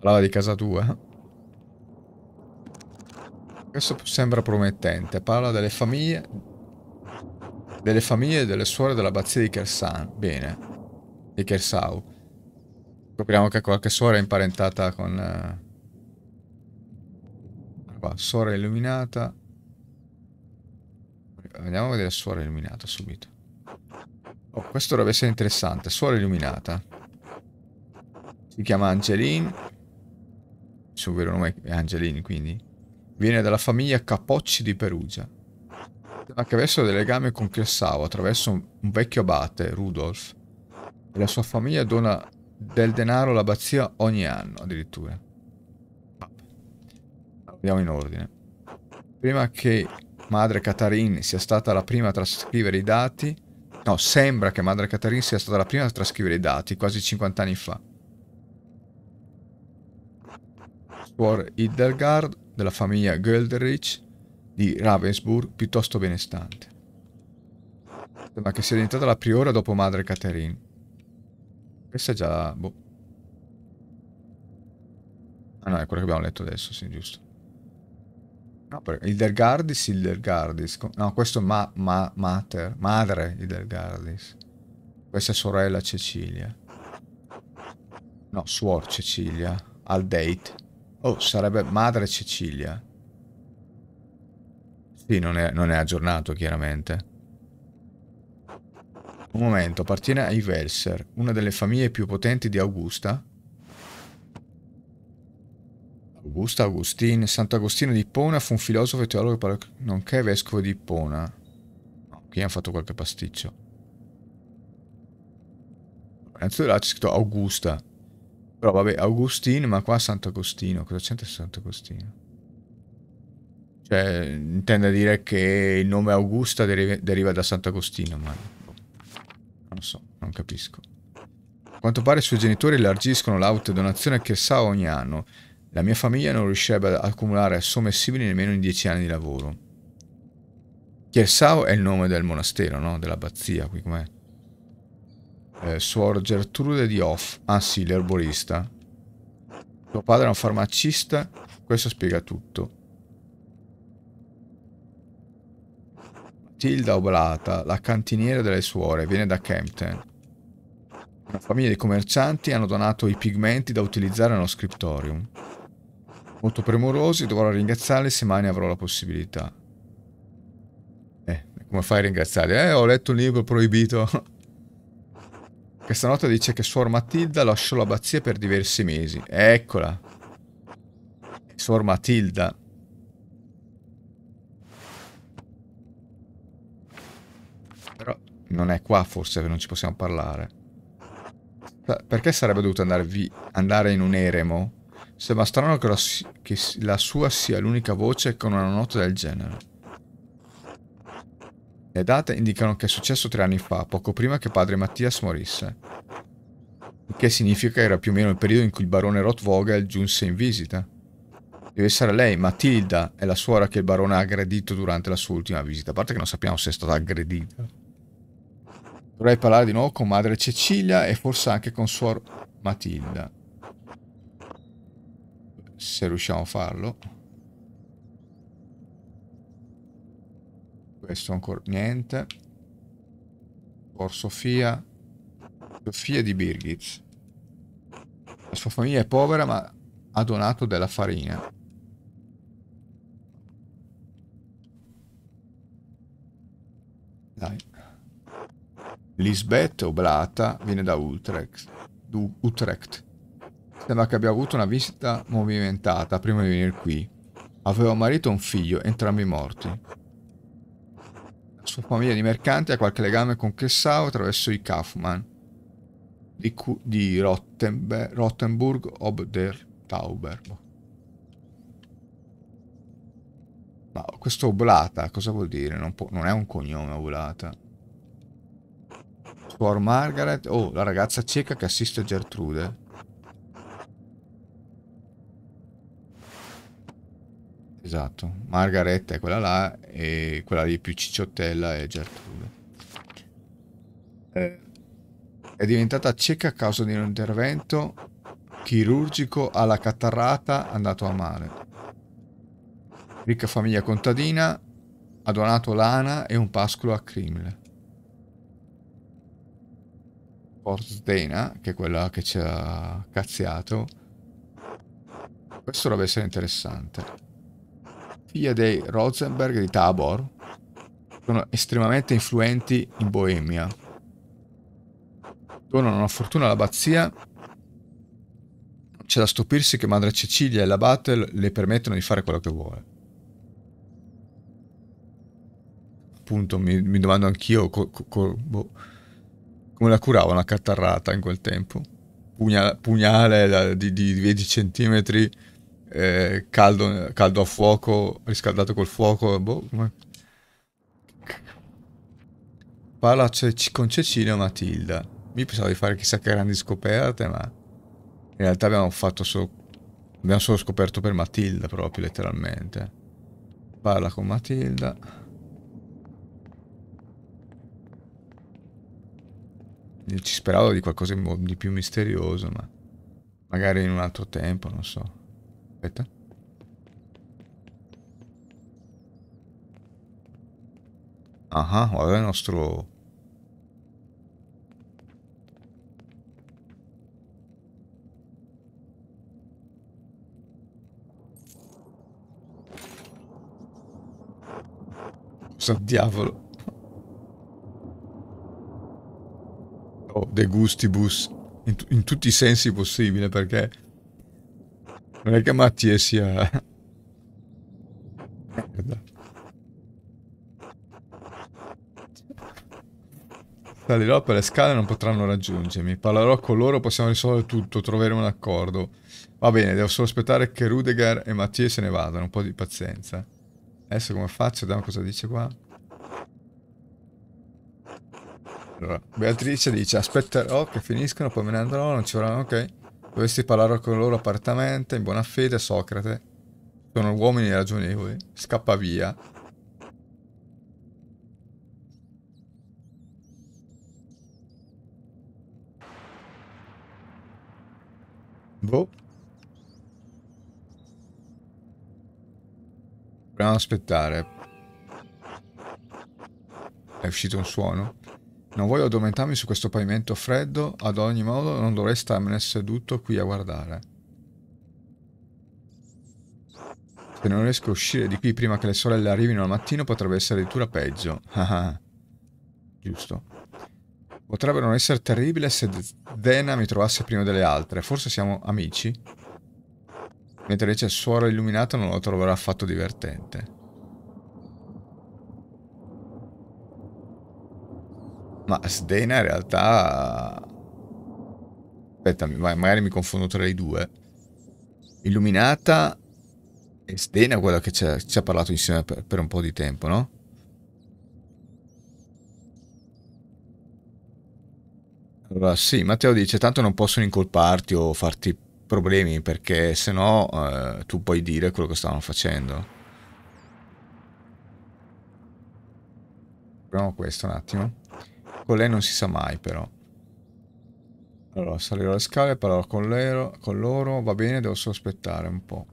Parlava di casa tua. Questo sembra promettente. Parla delle famiglie... Delle famiglie e delle suore dell'abbazia di Kersan. Bene. Di Kersau. Scopriamo che qualche suora è imparentata con... Eh, qua, suora illuminata. Andiamo a vedere suora illuminata subito. Oh, questo dovrebbe essere interessante. Suora illuminata. Si chiama Angeline suo vero nome è Angelini, quindi. Viene dalla famiglia Capocci di Perugia. avessero dei legami con Cressau, attraverso un, un vecchio abate, Rudolf. E la sua famiglia dona del denaro all'abbazia ogni anno, addirittura. Andiamo in ordine. Prima che madre Catarina sia stata la prima a trascrivere i dati, no, sembra che madre Catarina sia stata la prima a trascrivere i dati, quasi 50 anni fa. suor Hildegard della famiglia Golderich di Ravensburg piuttosto benestante. Sembra che sia diventata la priora dopo madre Catherine. Questa è già... Boh. Ah no, è quello che abbiamo letto adesso, sì, giusto. No, perché Hildegardis, Hildegardis. No, questo è ma, ma, mater, madre Hildegardis. Questa è sorella Cecilia. No, suor Cecilia. Al date. Oh, sarebbe Madre Cecilia. Sì, non è, non è aggiornato, chiaramente. Un momento, appartiene ai Welser, una delle famiglie più potenti di Augusta? Augusta, Augustin, Sant'Agostino di Ippona fu un filosofo e teologo nonché vescovo di Ippona. No, qui hanno fatto qualche pasticcio. Innanzitutto là c'è scritto Augusta. Però vabbè, Augustino, ma qua Sant'Agostino, cosa c'entra Sant'Agostino? Cioè, intende dire che il nome Augusta deriva, deriva da Sant'Agostino, ma... Non so, non capisco. A quanto pare i suoi genitori elargiscono l'auto donazione che sa ogni anno. La mia famiglia non riuscirebbe ad accumulare somme simili nemmeno in dieci anni di lavoro. Chiesao è il nome del monastero, no? Dell'abbazia, qui com'è? eh, suor Gertrude di Hoff. Ah sì, l'erborista. Suo padre è un farmacista, questo spiega tutto. Tilda Oblata, la cantiniera delle suore, viene da Campton. Una famiglia di commercianti hanno donato i pigmenti da utilizzare nello scriptorium. Molto premurosi, dovrò ringraziarli se mai ne avrò la possibilità. Eh, come fai a ringraziarli? Eh, ho letto un libro proibito. Questa nota dice che Suor Matilda lasciò l'abbazia per diversi mesi. Eccola. Suor Matilda. Però non è qua forse che non ci possiamo parlare. Perché sarebbe dovuto andare in un eremo? Sembra strano che la, che la sua sia l'unica voce con una nota del genere. Le date indicano che è successo tre anni fa, poco prima che padre Mattias morisse. Il che significa che era più o meno il periodo in cui il barone Rothvogel giunse in visita. Deve essere lei, Matilda, è la suora che il barone ha aggredito durante la sua ultima visita, a parte che non sappiamo se è stata aggredita. Dovrei parlare di nuovo con madre Cecilia e forse anche con suor Matilda. Se riusciamo a farlo. Questo ancora niente. Por Sofia. Sofia di Birgit. La sua famiglia è povera ma ha donato della farina. Dai. Lisbeth Oblata viene da Utrecht. Du Utrecht. Sembra che abbia avuto una visita movimentata prima di venire qui. Aveva un marito e un figlio, entrambi morti sua famiglia di mercanti ha qualche legame con Kessau attraverso i Kaufmann di, di Rottenbe Rottenburg ob der Tauber. Ma questo Oblata cosa vuol dire? Non, non è un cognome Oblata. Suor Margaret, oh, la ragazza cieca che assiste Gertrude. Esatto, Margaretta è quella là e quella lì più cicciottella è Gertrude. Eh. È diventata cieca a causa di un intervento chirurgico alla catarrata andato a male. Ricca famiglia contadina, ha donato lana e un pascolo a Krimle. Porsdena, che è quella che ci ha cazziato. Questo dovrebbe essere interessante figlia dei Rosenberg di Tabor, sono estremamente influenti in Boemia. Donano una fortuna all'abbazia. C'è da stupirsi che Madre Cecilia e la Battle le permettono di fare quello che vuole. Appunto, mi, mi domando anch'io boh, come la curava una cattarrata in quel tempo. Pugna, pugnale da, di, di 20 centimetri eh, caldo, caldo, a fuoco, riscaldato col fuoco, boh, come... Parla con Cecilia e Matilda. Mi pensavo di fare chissà che grandi scoperte, ma in realtà abbiamo fatto solo... Abbiamo solo scoperto per Matilda, proprio, letteralmente. Parla con Matilda. Ci speravo di qualcosa di più misterioso, ma... Magari in un altro tempo, non so. Aspetta. Ah, ah, guarda il nostro... Cosa diavolo? Oh, de gustibus. In, in tutti i sensi possibile, perché non è che Mattie sia... Merda. Salirò per le scale non potranno raggiungermi. Parlerò con loro, possiamo risolvere tutto, troveremo un accordo. Va bene, devo solo aspettare che Rudiger e Mattie se ne vadano, un po' di pazienza. Adesso come faccio? Vediamo cosa dice qua. Allora, Beatrice dice aspetterò che finiscano, poi me ne andrò, non ci vorranno, ok. Dovessi parlare con loro apertamente, in buona fede, Socrate. Sono uomini ragionevoli. Scappa via. Boh. Proviamo ad aspettare. È uscito un suono? Non voglio addormentarmi su questo pavimento freddo, ad ogni modo non dovrei starmene seduto qui a guardare. Se non riesco a uscire di qui prima che le sorelle arrivino al mattino potrebbe essere addirittura peggio. Ah, ah. Giusto. Potrebbe non essere terribile se Dena mi trovasse prima delle altre. Forse siamo amici? Mentre invece il suore illuminato non lo troverà affatto divertente. Ma Sdena in realtà... Aspetta, magari mi confondo tra i due. Illuminata e Sdena quella che ci ha parlato insieme per, per un po' di tempo, no? Allora, sì, Matteo dice, tanto non possono incolparti o farti problemi perché se no eh, tu puoi dire quello che stavano facendo. Proviamo questo un attimo con lei non si sa mai però. Allora, salirò le scale, parlerò con, con loro, va bene, devo sospettare un po'.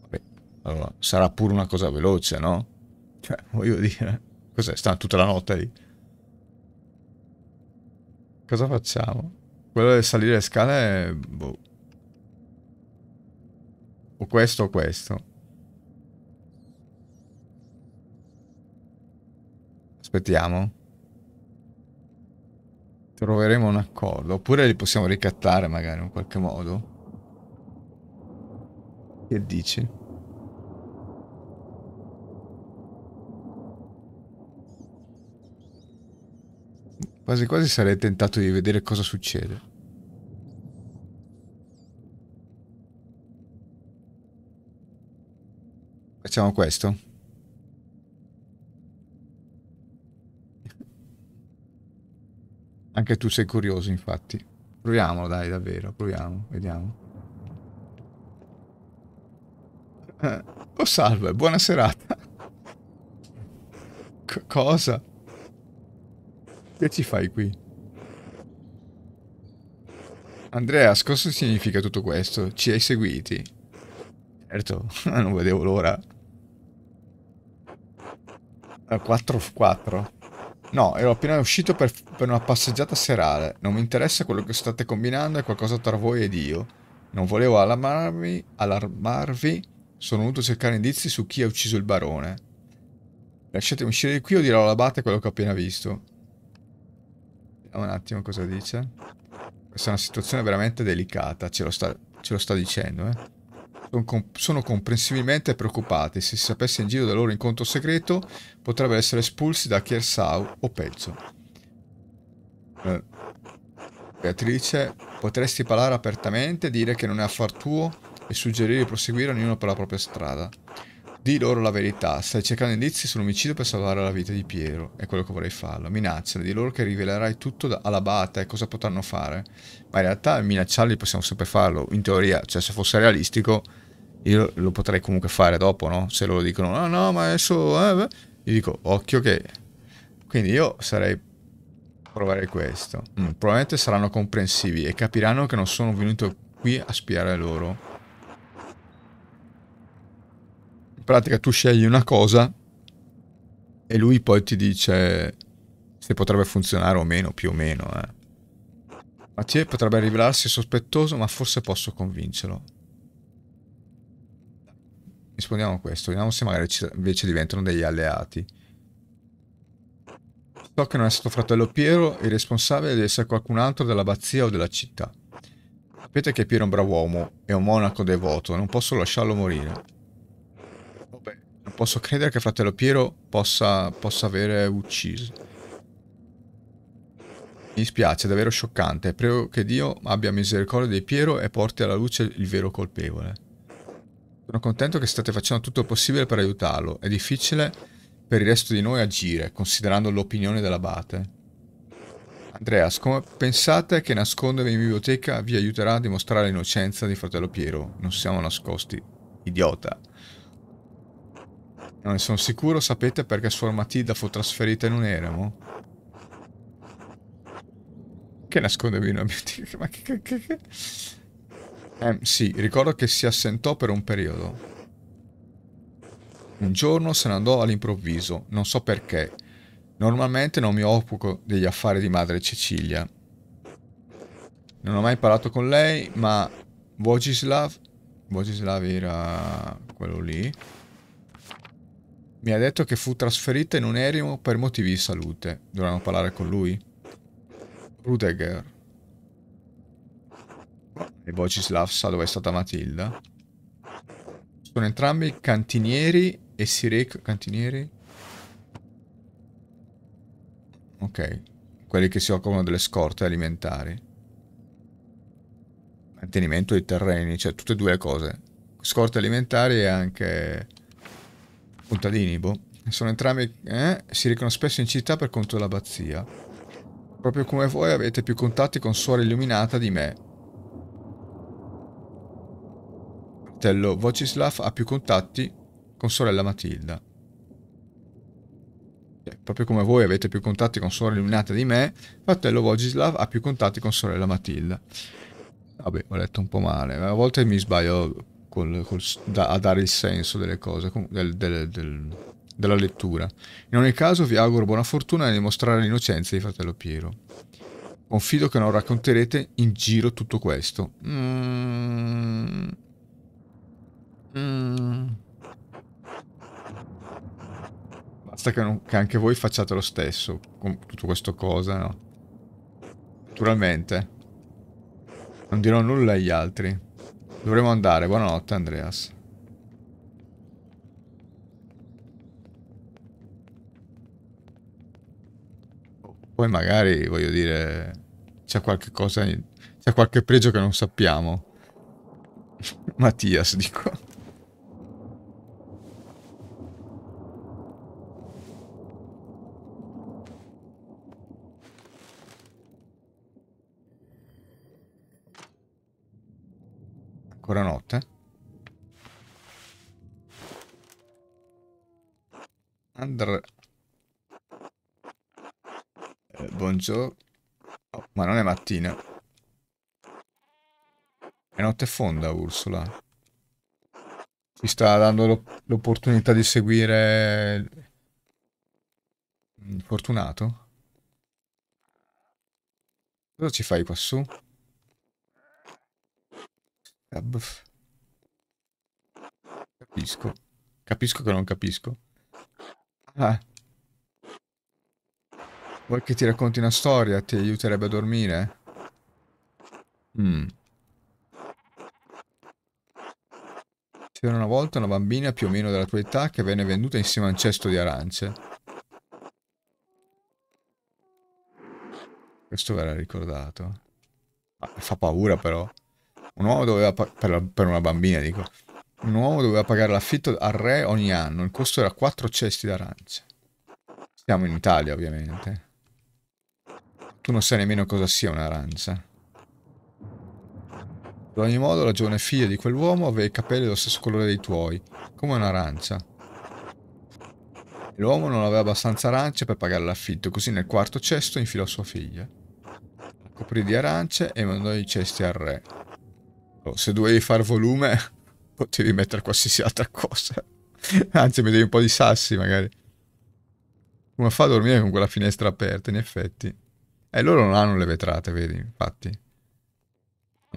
Vabbè, allora, sarà pure una cosa veloce, no? Cioè, voglio dire, cos'è? Stanno tutta la notte lì. Cosa facciamo? Quello di salire le scale, boh. O questo o questo. Aspettiamo. Troveremo un accordo. Oppure li possiamo ricattare magari in qualche modo. Che dici? Quasi quasi sarei tentato di vedere cosa succede. Facciamo questo. Anche tu sei curioso, infatti. Proviamolo, dai, davvero, proviamo, vediamo. Eh, oh, salve, buona serata. C cosa? Che ci fai qui? Andreas, cosa significa tutto questo? Ci hai seguiti? Certo, non vedevo l'ora. 4 su 4. No, ero appena uscito per, per una passeggiata serale. Non mi interessa quello che state combinando, è qualcosa tra voi ed io. Non volevo allarmarvi, allarmarvi. Sono venuto a cercare indizi su chi ha ucciso il barone. Lasciatemi uscire di qui o dirò all'abate quello che ho appena visto. Vediamo un attimo cosa dice. Questa è una situazione veramente delicata, ce lo sta, ce lo sta dicendo, eh sono comprensibilmente preoccupati. Se si sapesse in giro del loro incontro segreto, potrebbero essere espulsi da Kiersau o peggio. Eh. Beatrice, potresti parlare apertamente, dire che non è affar tuo e suggerire di proseguire ognuno per la propria strada. Di loro la verità, stai cercando indizi sull'omicidio per salvare la vita di Piero, è quello che vorrei farlo. Minacciali, di loro che rivelerai tutto alla bata e cosa potranno fare. Ma in realtà minacciarli possiamo sempre farlo, in teoria, cioè se fosse realistico io lo potrei comunque fare dopo, no? Se loro dicono, no, ah, no, ma adesso... Eh, io dico, occhio che... Quindi io sarei... provare questo. Mm, probabilmente saranno comprensivi e capiranno che non sono venuto qui a spiare loro. In pratica tu scegli una cosa e lui poi ti dice se potrebbe funzionare o meno, più o meno, eh. Mathieu potrebbe rivelarsi sospettoso, ma forse posso convincerlo. Rispondiamo a questo, vediamo se magari invece diventano degli alleati. So che non è stato fratello Piero, il responsabile deve essere qualcun altro dell'abbazia o della città. Sapete che Piero è un bravo uomo, è un monaco devoto, non posso lasciarlo morire. Vabbè, non posso credere che fratello Piero possa, possa avere ucciso. Mi spiace, è davvero scioccante. Prego che Dio abbia misericordia di Piero e porti alla luce il vero colpevole. Sono contento che state facendo tutto il possibile per aiutarlo. È difficile per il resto di noi agire, considerando l'opinione dell'abate. Andreas, come pensate che nascondervi in biblioteca vi aiuterà a dimostrare l'innocenza di fratello Piero? Non siamo nascosti, idiota. Non ne sono sicuro, sapete perché suor Matilda fu trasferita in un eremo? Che nascondervi in una biblioteca? Ma che... che, che, che... Eh, sì, ricordo che si assentò per un periodo. Un giorno se ne andò all'improvviso, non so perché. Normalmente non mi occupo degli affari di madre Cecilia. Non ho mai parlato con lei, ma Vojislav... Vojislav era quello lì. Mi ha detto che fu trasferita in un eremo per motivi di salute. Dovranno parlare con lui? Rudeger. E Bogislav sa dove è stata Matilda. Sono entrambi cantinieri e si recano... Cantinieri? Ok. Quelli che si occupano delle scorte alimentari. Mantenimento dei terreni, cioè tutte e due le cose. Scorte alimentari e anche... Contadini, boh. Sono entrambi... Eh? Si recano spesso in città per conto dell'abbazia. Proprio come voi avete più contatti con Suora Illuminata di me fratello Vocislav ha più contatti con sorella Matilda. Cioè, proprio come voi avete più contatti con sorella illuminata di me, fratello Vogislav ha più contatti con sorella Matilda. Vabbè, ho letto un po' male, a volte mi sbaglio col, col, da, a dare il senso delle cose, del, del, del, della lettura. In ogni caso vi auguro buona fortuna nel dimostrare l'innocenza di fratello Piero. Confido che non racconterete in giro tutto questo. Mm. Mm. Basta che, non, che, anche voi facciate lo stesso con tutto questo cosa, no? Naturalmente. Non dirò nulla agli altri. Dovremo andare. Buonanotte, Andreas. Poi magari, voglio dire, c'è qualche cosa... C'è qualche pregio che non sappiamo. Mattias, dico. ancora notte? Andr... Eh, buongiorno. Oh, ma non è mattina. È notte fonda, Ursula. Ti sta dando l'opportunità di seguire... Fortunato? Cosa ci fai quassù? su? Ah, capisco. Capisco che non capisco. Ah. Vuoi che ti racconti una storia? Ti aiuterebbe a dormire? Mm. C'era una volta una bambina più o meno della tua età che venne venduta insieme a un cesto di arance. Questo verrà ricordato. Ah, fa paura però. Un uomo doveva, per, la, per una bambina dico, un uomo doveva pagare l'affitto al re ogni anno, il costo era 4 cesti d'arance. Siamo in Italia ovviamente. Tu non sai nemmeno cosa sia un'arancia. Ad ogni modo la giovane figlia di quell'uomo aveva i capelli dello stesso colore dei tuoi, come un'arancia. L'uomo non aveva abbastanza arance per pagare l'affitto, così nel quarto cesto infilò sua figlia. La coprì di arance e mandò i cesti al re. Ecco, se dovevi far volume, potevi mettere qualsiasi altra cosa. Anzi, mettevi un po' di sassi, magari. Come fa a dormire con quella finestra aperta, in effetti? Eh, loro non hanno le vetrate, vedi, infatti.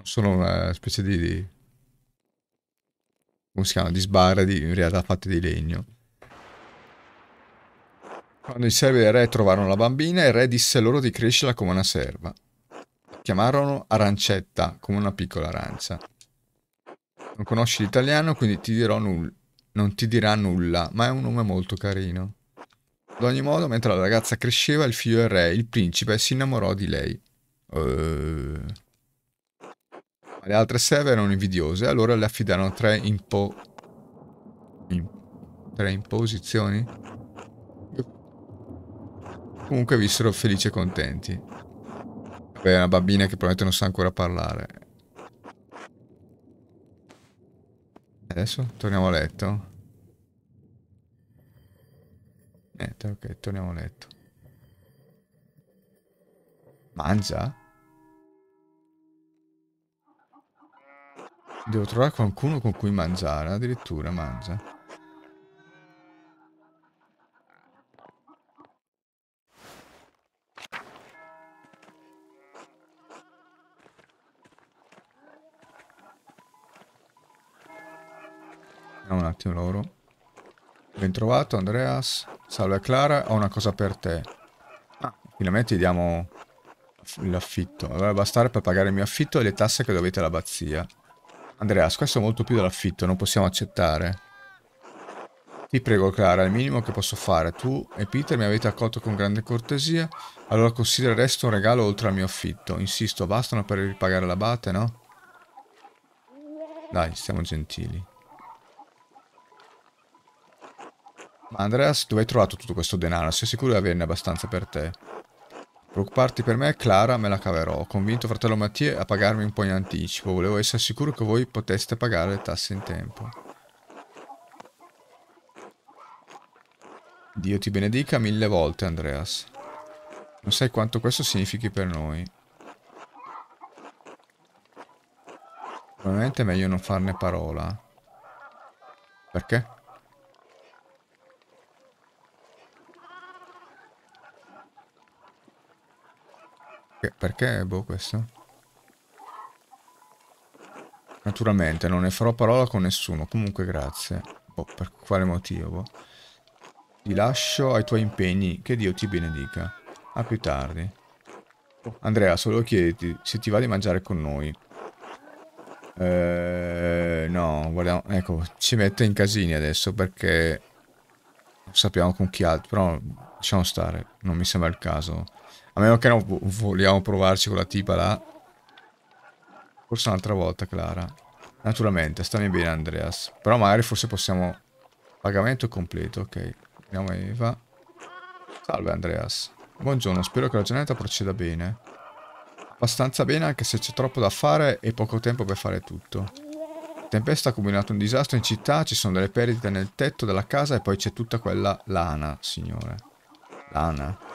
sono una specie di... di... Come si chiama? Di sbarre, di, in realtà fatte di legno. Quando i servi del re trovarono la bambina, il re disse loro di crescerla come una serva. Chiamarono arancetta, come una piccola arancia. Non conosci l'italiano, quindi ti dirò nulla. Non ti dirà nulla, ma è un nome molto carino. Ad ogni modo, mentre la ragazza cresceva, il figlio del re, il principe, si innamorò di lei. Uh... Le altre serve erano invidiose, allora le affidarono tre impo... In... Tre imposizioni? Comunque vissero felici e contenti per una bambina che probabilmente non sa ancora parlare. Adesso torniamo a letto. Niente, ok, torniamo a letto. Mangia? Devo trovare qualcuno con cui mangiare, addirittura mangia. loro. Ben trovato, Andreas. Salve Clara, ho una cosa per te. Ah, finalmente ti diamo l'affitto. Dovrebbe bastare per pagare il mio affitto e le tasse che dovete all'abbazia. Andreas, questo è molto più dell'affitto, non possiamo accettare. Ti prego Clara, è il minimo che posso fare. Tu e Peter mi avete accolto con grande cortesia, allora considera un regalo oltre al mio affitto. Insisto, bastano per ripagare l'abate, no? Dai, stiamo gentili. Ma Andreas, dove hai trovato tutto questo denaro? Sei sicuro di averne abbastanza per te? Preoccuparti per me, Clara, me la caverò. Ho convinto fratello Mattie a pagarmi un po' in anticipo. Volevo essere sicuro che voi poteste pagare le tasse in tempo. Dio ti benedica mille volte, Andreas. Non sai quanto questo significhi per noi. Probabilmente è meglio non farne parola. Perché? Perché, perché boh questo? Naturalmente, non ne farò parola con nessuno. Comunque grazie. Boh, per quale motivo? Boh. Ti lascio ai tuoi impegni. Che Dio ti benedica. A più tardi. Andrea, solo chiediti se ti va di mangiare con noi. Eh, no, guardiamo. Ecco, ci mette in casini adesso perché... Non sappiamo con chi altro, però lasciamo stare. Non mi sembra il caso. A meno che non vogliamo provarci con la tipa là. Forse un'altra volta, Clara. Naturalmente, stammi bene, Andreas. Però magari forse possiamo... Pagamento completo, ok. Andiamo a Eva. Salve, Andreas. Buongiorno, spero che la giornata proceda bene. Abbastanza bene, anche se c'è troppo da fare e poco tempo per fare tutto. tempesta ha combinato un disastro in città, ci sono delle perdite nel tetto della casa e poi c'è tutta quella lana, signore. Lana.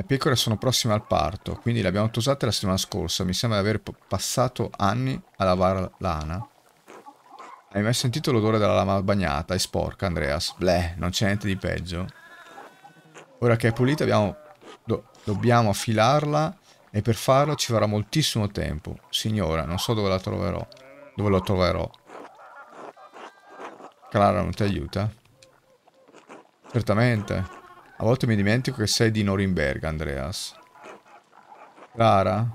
Le pecore sono prossime al parto, quindi le abbiamo tosate la settimana scorsa. Mi sembra di aver passato anni a lavare lana. Hai mai sentito l'odore della lama bagnata? È sporca, Andreas. Bleh, non c'è niente di peggio. Ora che è pulita abbiamo... Do dobbiamo affilarla e per farlo ci vorrà moltissimo tempo. Signora, non so dove la troverò. Dove lo troverò. Clara non ti aiuta? Certamente. A volte mi dimentico che sei di Norimberga, Andreas. Clara?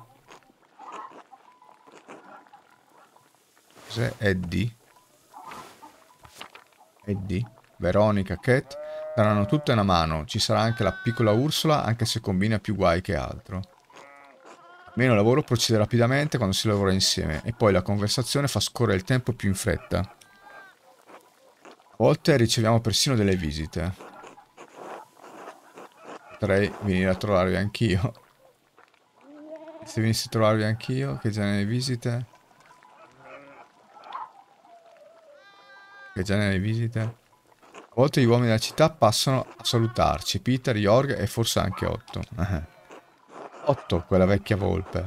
Cos'è Eddie? Eddie? Veronica, Cat? Daranno tutte una mano. Ci sarà anche la piccola Ursula, anche se combina più guai che altro. Meno lavoro procede rapidamente quando si lavora insieme e poi la conversazione fa scorrere il tempo più in fretta. A volte riceviamo persino delle visite potrei venire a trovarvi anch'io. Se venissi a trovarvi anch'io, che genere di visite? Che genere di visite? A volte gli uomini della città passano a salutarci, Peter, Jorg e forse anche Otto. Eh. Otto, quella vecchia volpe.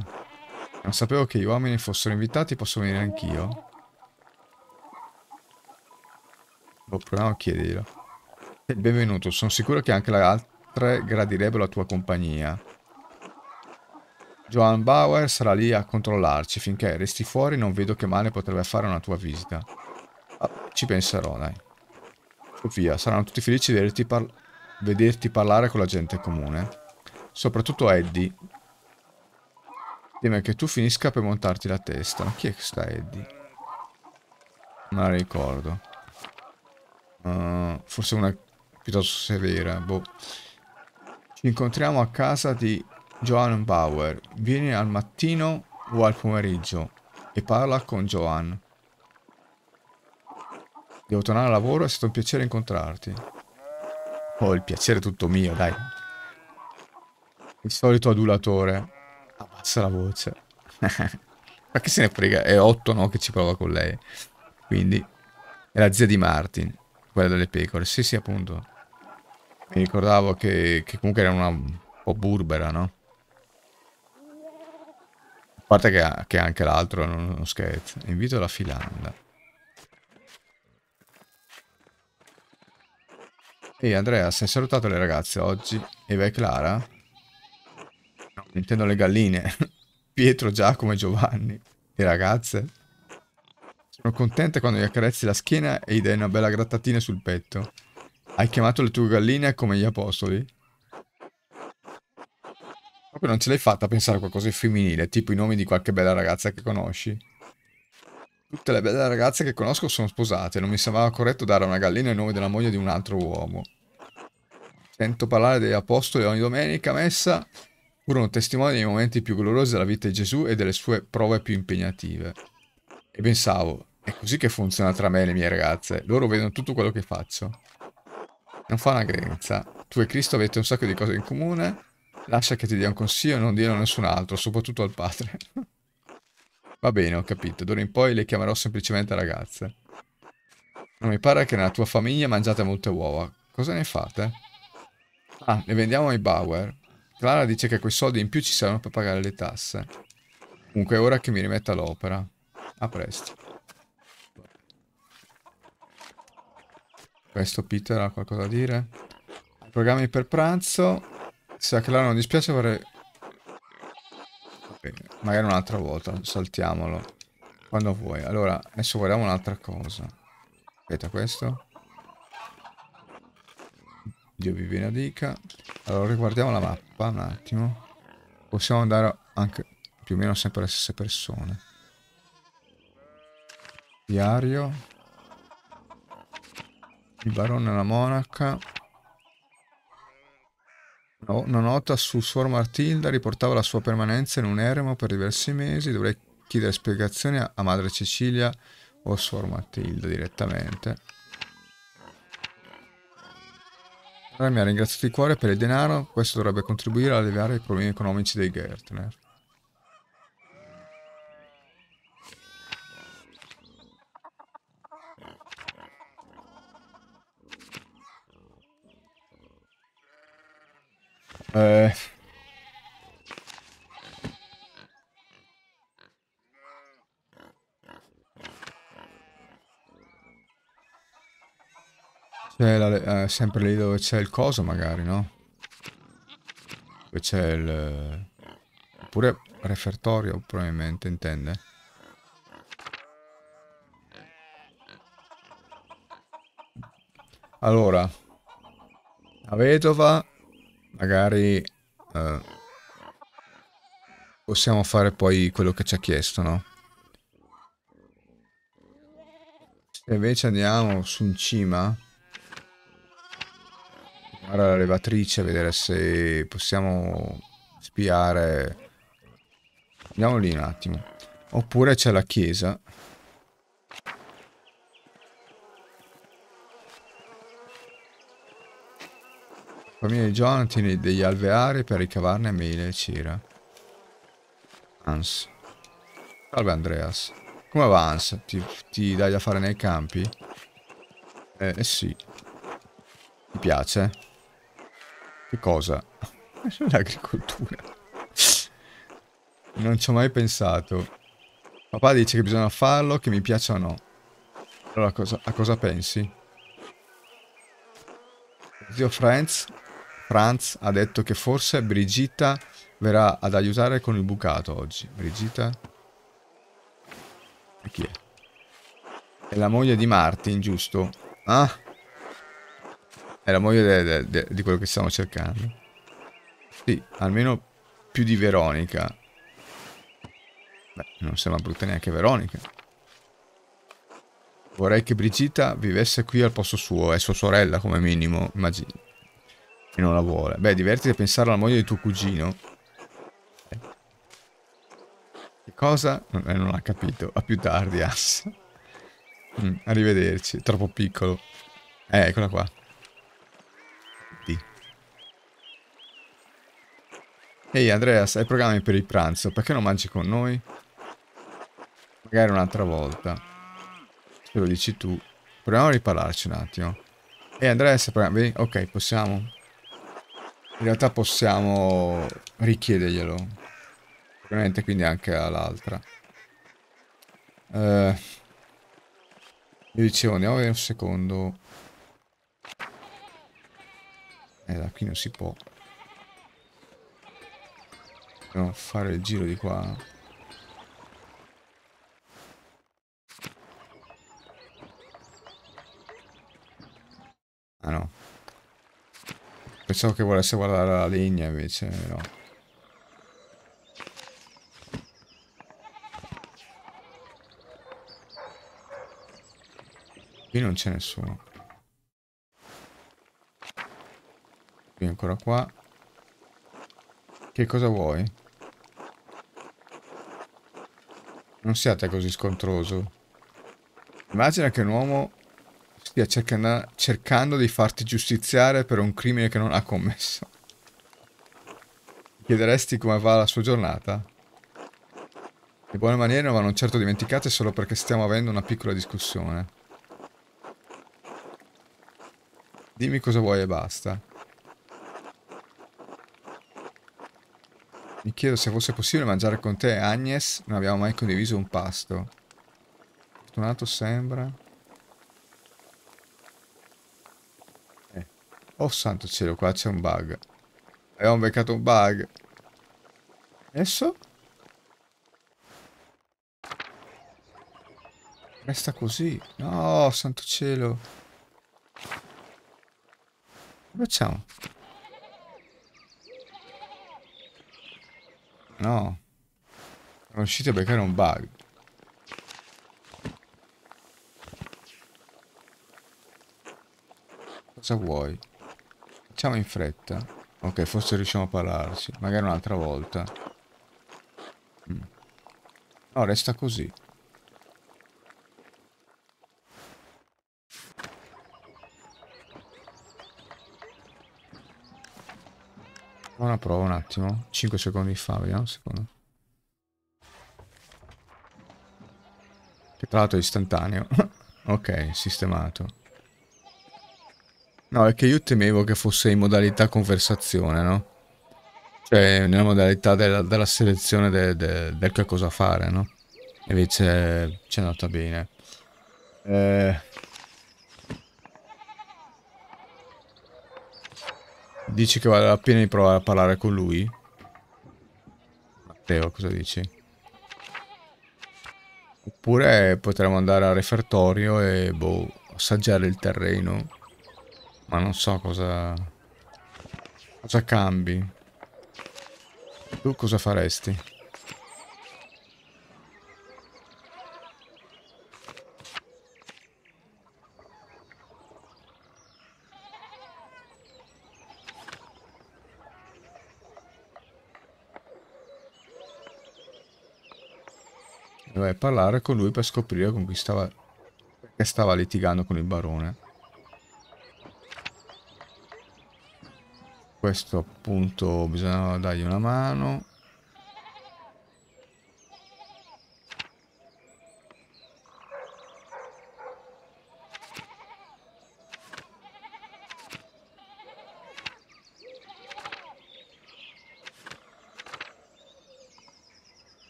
Non sapevo che gli uomini fossero invitati, posso venire anch'io? Lo boh, proviamo a chiederglielo. Benvenuto, sono sicuro che anche la, 3 gradirebbero la tua compagnia. Joan Bauer sarà lì a controllarci. Finché resti fuori non vedo che male potrebbe fare una tua visita. Ah, ci penserò, dai. Sofia, saranno tutti felici di vederti, par vederti parlare con la gente comune. Soprattutto Eddie. Prima che tu finisca per montarti la testa. Ma chi è questa Eddie? Non la ricordo. Uh, forse una piuttosto severa, boh. Ci incontriamo a casa di Joan Bauer. Vieni al mattino o al pomeriggio e parla con Joan. Devo tornare al lavoro, è stato un piacere incontrarti. Oh, il piacere è tutto mio, dai. Il solito adulatore. Abbassa la voce. Ma che se ne frega? È Otto, no, che ci prova con lei. Quindi... È la zia di Martin, quella delle pecore. Sì, sì, appunto. Mi ricordavo che, che comunque era una un po' burbera, no? A parte che, che anche l'altro non, non scherzo. Invito la Filanda. Ehi Andrea, sei salutato le ragazze oggi? Eva e Clara? No, intendo le galline. Pietro, Giacomo e Giovanni. Le ragazze? Sono contenta quando gli accarezzi la schiena e gli dai una bella grattatina sul petto. Hai chiamato le tue galline come gli apostoli? Proprio non ce l'hai fatta a pensare a qualcosa di femminile, tipo i nomi di qualche bella ragazza che conosci. Tutte le belle ragazze che conosco sono sposate, non mi sembrava corretto dare a una gallina il nome della moglie di un altro uomo. Sento parlare degli apostoli ogni domenica messa, furono testimoni dei momenti più gloriosi della vita di Gesù e delle sue prove più impegnative. E pensavo, è così che funziona tra me e le mie ragazze, loro vedono tutto quello che faccio. Non fa una grenza. Tu e Cristo avete un sacco di cose in comune. Lascia che ti dia un consiglio e non dirlo a nessun altro, soprattutto al padre. Va bene, ho capito. D'ora in poi le chiamerò semplicemente ragazze. Non mi pare che nella tua famiglia mangiate molte uova. Cosa ne fate? Ah, le vendiamo ai Bauer. Clara dice che quei soldi in più ci servono per pagare le tasse. Comunque è ora che mi rimetta all'opera. A presto. Questo Peter ha qualcosa da dire? Programmi per pranzo. Se a Clara non dispiace vorrei... Bene, magari un'altra volta, saltiamolo. Quando vuoi. Allora, adesso vogliamo un'altra cosa. Aspetta, questo? Dio vi benedica. Allora, riguardiamo la mappa un attimo. Possiamo andare anche più o meno sempre le stesse persone. Diario. Il barone alla monaca. No, una nota su Suor Martilda riportava la sua permanenza in un eremo per diversi mesi. Dovrei chiedere spiegazioni a Madre Cecilia o a Suor Martilda direttamente. mi ha ringraziato di cuore per il denaro, questo dovrebbe contribuire a alleviare i problemi economici dei Gertner. Eh... C'è eh, sempre lì dove c'è il coso magari, no? Dove c'è il... Eh, oppure refertorio probabilmente, intende? Allora... La vedova magari eh, possiamo fare poi quello che ci ha chiesto, no? Se invece andiamo su in cima, guarda la levatrice, vedere se possiamo spiare. Andiamo lì un attimo. Oppure c'è la chiesa. famiglia di John tiene degli alveari per ricavarne mele e cera. Hans. Salve Andreas. Come va Hans? Ti, ti dai da fare nei campi? Eh, eh sì. Ti piace? Che cosa? L'agricoltura. Non ci ho mai pensato. Papà dice che bisogna farlo, che mi piace o no. Allora a cosa, a cosa pensi? Zio Franz Franz ha detto che forse Brigitta verrà ad aiutare con il bucato oggi. Brigitta? E chi è? È la moglie di Martin, giusto? Ah! È la moglie di quello che stiamo cercando. Sì, almeno più di Veronica. Beh, non sembra brutta neanche Veronica. Vorrei che Brigitta vivesse qui al posto suo, è sua sorella come minimo, immagino e non la vuole. Beh, divertiti a pensare alla moglie di tuo cugino. Eh. Che cosa? Eh, non ha capito. A più tardi, ass. Mm, arrivederci. Troppo piccolo. Eh, eccola qua. Sì. Ehi Andreas, hai programmi per il pranzo? Perché non mangi con noi? Magari un'altra volta. Se lo dici tu. Proviamo a ripararci un attimo. Ehi Andreas, programmi? Ok, possiamo. In realtà possiamo richiederglielo. Ovviamente quindi anche all'altra. Eh, io dicevo, andiamo a vedere un secondo. Eh, da qui non si può. Dobbiamo fare il giro di qua. Ah no. Pensavo che volesse guardare la legna, invece no. Qui non c'è nessuno. Qui ancora qua. Che cosa vuoi? Non siate così scontroso. Immagina che un uomo stia cercando, cercando di farti giustiziare per un crimine che non ha commesso. Chiederesti come va la sua giornata? Le buone maniere non vanno certo dimenticate solo perché stiamo avendo una piccola discussione. Dimmi cosa vuoi e basta. Mi chiedo se fosse possibile mangiare con te Agnes, non abbiamo mai condiviso un pasto. Fortunato sembra... Oh santo cielo, qua c'è un bug. Abbiamo eh, beccato un bug. Adesso? Resta così. No, santo cielo. Come facciamo? No. Non riuscite a beccare un bug. Cosa vuoi? facciamo in fretta. Ok, forse riusciamo a parlarci. Magari un'altra volta. Mm. No, resta così. Una prova un attimo. 5 secondi fa, vediamo un secondo. Che tra l'altro è istantaneo. ok, sistemato. No, è che io temevo che fosse in modalità conversazione, no? Cioè, nella modalità della, della selezione del de, de che cosa fare, no? Invece ci è andata bene. Eh... Dici che vale la pena di provare a parlare con lui? Matteo, cosa dici? Oppure potremmo andare al refertorio e, boh, assaggiare il terreno. Ma non so cosa... Cosa cambi? Tu cosa faresti? Dovrei parlare con lui per scoprire con chi stava... Perché stava litigando con il barone. questo appunto bisognava dargli una mano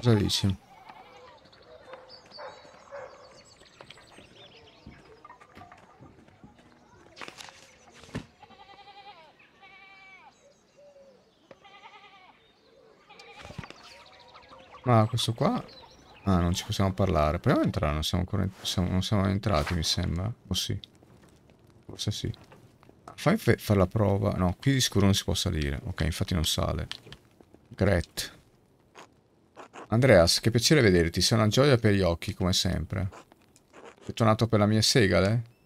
cosa dici? questo qua... Ah, non ci possiamo parlare. Proviamo a entrare, non siamo ancora... Siamo, non siamo entrati, mi sembra. O sì. Forse sì. Fai fare la prova. No, qui di sicuro non si può salire. Ok, infatti non sale. Gret. Andreas, che piacere vederti. Sei una gioia per gli occhi, come sempre. Sei tornato per la mia segale?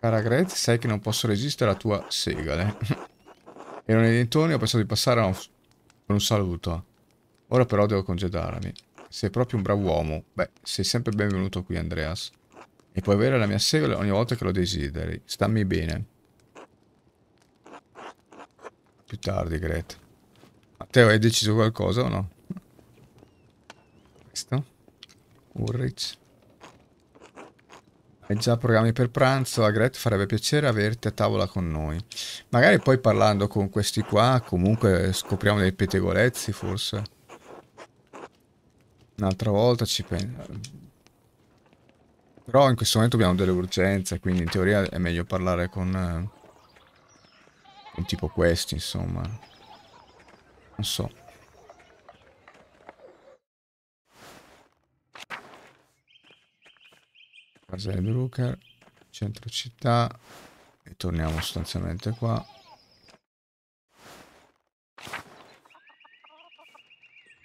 Cara Gret, sai che non posso resistere alla tua segale. Ero nei dintorni ho pensato di passare a un, un saluto. Ora però devo congedarmi. Sei proprio un bravo uomo. Beh, sei sempre benvenuto qui, Andreas. E puoi avere la mia segola ogni volta che lo desideri. Stammi bene. Più tardi, Greta. Matteo, hai deciso qualcosa o no? Questo? Ulrich. Hai già programmi per pranzo? A Gret farebbe piacere averti a tavola con noi. Magari poi parlando con questi qua, comunque scopriamo dei pettegolezzi, forse. Un'altra volta ci penso. Però in questo momento abbiamo delle urgenze, quindi in teoria è meglio parlare con... Eh, un tipo questi, insomma. Non so. Casa di Brooker, centro città. E torniamo sostanzialmente qua.